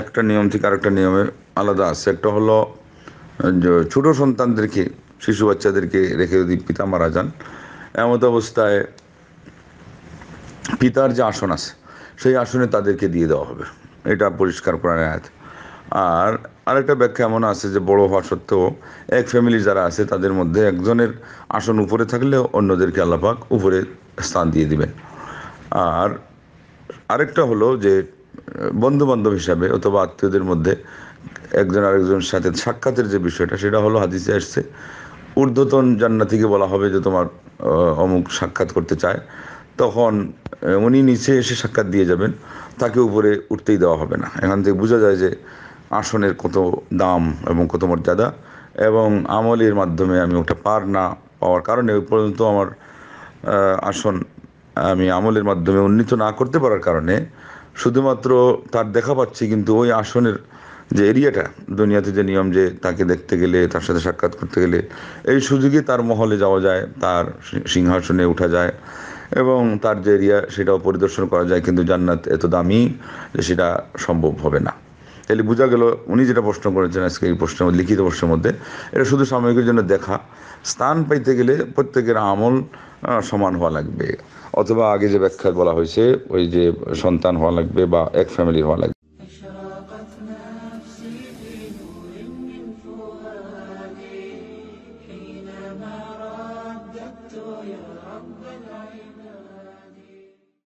একটা নিয়ম থেকে আরেকটা নিয়মে আলাদা আছে একটা হলো ছোট সন্তানদেরকে শিশু বাচ্চাদেরকে রেখে যদি পিতা মারা যান এমত অবস্থায় পিতার যে আসন আছে সেই আসনে তাদেরকে দিয়ে দেওয়া হবে এটা পরিষ্কার করার আয়াত আর আরেকটা ব্যাখ্যা এমন আছে যে বড় হওয়া সত্ত্বেও এক ফ্যামিলি যারা আছে তাদের মধ্যে একজনের আসন উপরে থাকলে অন্যদেরকে আল্লাপাক উপরে স্থান দিয়ে দিবেন আর আরেকটা হলো যে বন্ধু বান্ধব হিসাবে অথবা আত্মীয়দের মধ্যে একজন আরেকজনের সাথে সাক্ষাতের যে বিষয়টা সেটা হলো হাদিসে আসছে ঊর্ধ্বতন থেকে বলা হবে যে তোমার অমুক সাক্ষাৎ করতে চায় তখন উনি নিচে এসে সাক্ষাৎ দিয়ে যাবেন তাকে উপরে উঠতেই দেওয়া হবে না এখান থেকে বোঝা যায় যে আসনের কত দাম এবং কত মর্যাদা এবং আমলের মাধ্যমে আমি ওটা পার না পাওয়ার কারণে ওই পর্যন্ত আমার আসন আমি আমলের মাধ্যমে উন্নীত না করতে পারার কারণে শুধুমাত্র তার দেখা পাচ্ছি কিন্তু ওই আসনের যে এরিয়াটা দুনিয়াতে যে নিয়ম যে তাকে দেখতে গেলে তার সাথে সাক্ষাৎ করতে গেলে এই সুযোগে তার মহলে যাওয়া যায় তার সিংহাসনে উঠা যায় এবং তার যে এরিয়া সেটাও পরিদর্শন করা যায় কিন্তু জান্নাত এত দামি যে সেটা সম্ভব হবে না তাহলে বোঝা গেল উনি যেটা প্রশ্ন করেছেন আজকে এই প্রশ্নের লিখিত প্রশ্নের মধ্যে এটা শুধু সাময়িকের জন্য দেখা স্থান পাইতে গেলে প্রত্যেকের আমল সমান হওয়া লাগবে অথবা আগে যে ব্যাখ্যায় বলা হয়েছে ওই যে সন্তান হওয়া লাগবে বা এক ফ্যামিলি হওয়া লাগবে